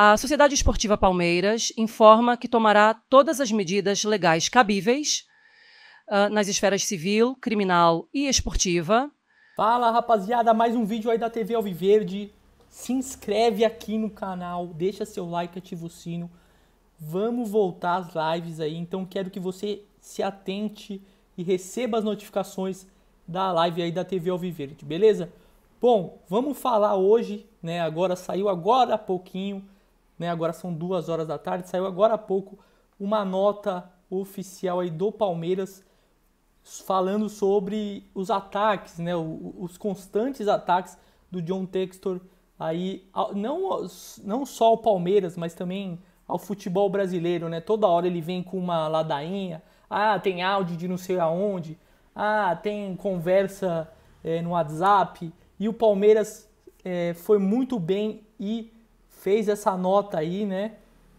A Sociedade Esportiva Palmeiras informa que tomará todas as medidas legais cabíveis uh, nas esferas civil, criminal e esportiva. Fala rapaziada, mais um vídeo aí da TV Alviverde. Se inscreve aqui no canal, deixa seu like, ativa o sino. Vamos voltar às lives aí, então quero que você se atente e receba as notificações da live aí da TV Alviverde, beleza? Bom, vamos falar hoje, né? Agora saiu agora há pouquinho né? Agora são duas horas da tarde, saiu agora há pouco uma nota oficial aí do Palmeiras falando sobre os ataques, né? os constantes ataques do John Textor aí não, não só ao Palmeiras, mas também ao futebol brasileiro, né? Toda hora ele vem com uma ladainha, ah, tem áudio de não sei aonde, ah, tem conversa é, no WhatsApp, e o Palmeiras é, foi muito bem e fez essa nota aí, né?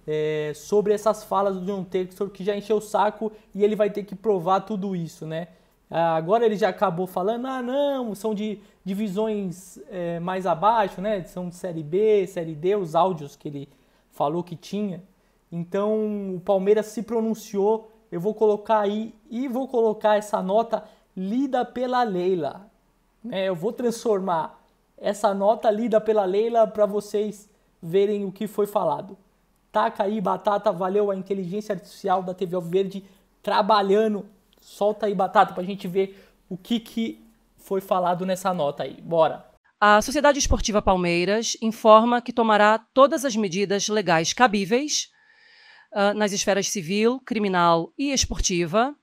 É, sobre essas falas do John Textor que já encheu o saco e ele vai ter que provar tudo isso, né? Ah, agora ele já acabou falando, ah não, são de divisões é, mais abaixo, né? São de série B, série D, os áudios que ele falou que tinha. Então o Palmeiras se pronunciou, eu vou colocar aí e vou colocar essa nota lida pela Leila. É, eu vou transformar essa nota lida pela Leila para vocês verem o que foi falado. Taca aí, Batata, valeu a inteligência artificial da TV Alverde trabalhando. Solta aí, Batata, pra gente ver o que, que foi falado nessa nota aí. Bora! A Sociedade Esportiva Palmeiras informa que tomará todas as medidas legais cabíveis uh, nas esferas civil, criminal e esportiva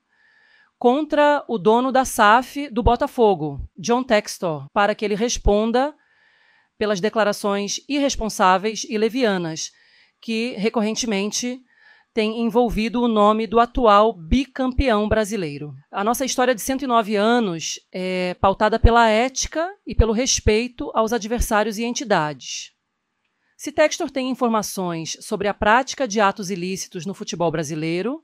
contra o dono da SAF do Botafogo, John Textor, para que ele responda pelas declarações irresponsáveis e levianas que recorrentemente tem envolvido o nome do atual bicampeão brasileiro. A nossa história de 109 anos é pautada pela ética e pelo respeito aos adversários e entidades. Se Textor tem informações sobre a prática de atos ilícitos no futebol brasileiro,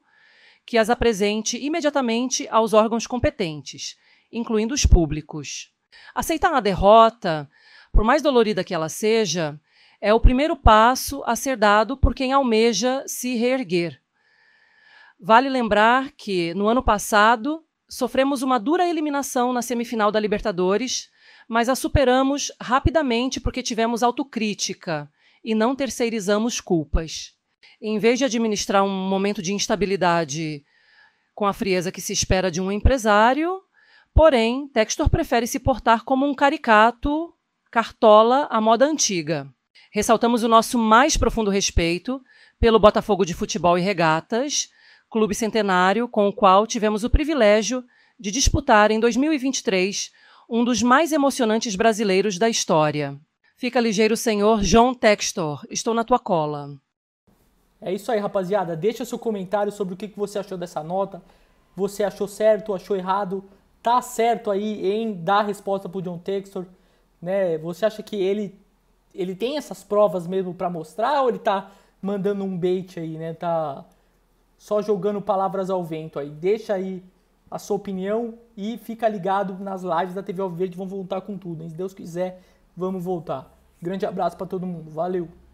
que as apresente imediatamente aos órgãos competentes, incluindo os públicos. Aceitar a derrota por mais dolorida que ela seja, é o primeiro passo a ser dado por quem almeja se reerguer. Vale lembrar que, no ano passado, sofremos uma dura eliminação na semifinal da Libertadores, mas a superamos rapidamente porque tivemos autocrítica e não terceirizamos culpas. Em vez de administrar um momento de instabilidade com a frieza que se espera de um empresário, porém, Textor prefere se portar como um caricato Cartola à moda antiga. Ressaltamos o nosso mais profundo respeito pelo Botafogo de Futebol e Regatas, clube centenário com o qual tivemos o privilégio de disputar em 2023 um dos mais emocionantes brasileiros da história. Fica ligeiro, senhor John Textor. Estou na tua cola. É isso aí, rapaziada. Deixa seu comentário sobre o que você achou dessa nota. Você achou certo, achou errado? Tá certo aí em dar resposta pro John Textor né? Você acha que ele ele tem essas provas mesmo para mostrar ou ele tá mandando um bait aí, né? Tá só jogando palavras ao vento aí. Deixa aí a sua opinião e fica ligado nas lives da TV Alviverde, vão voltar com tudo. Hein? Se Deus quiser, vamos voltar. Grande abraço para todo mundo. Valeu.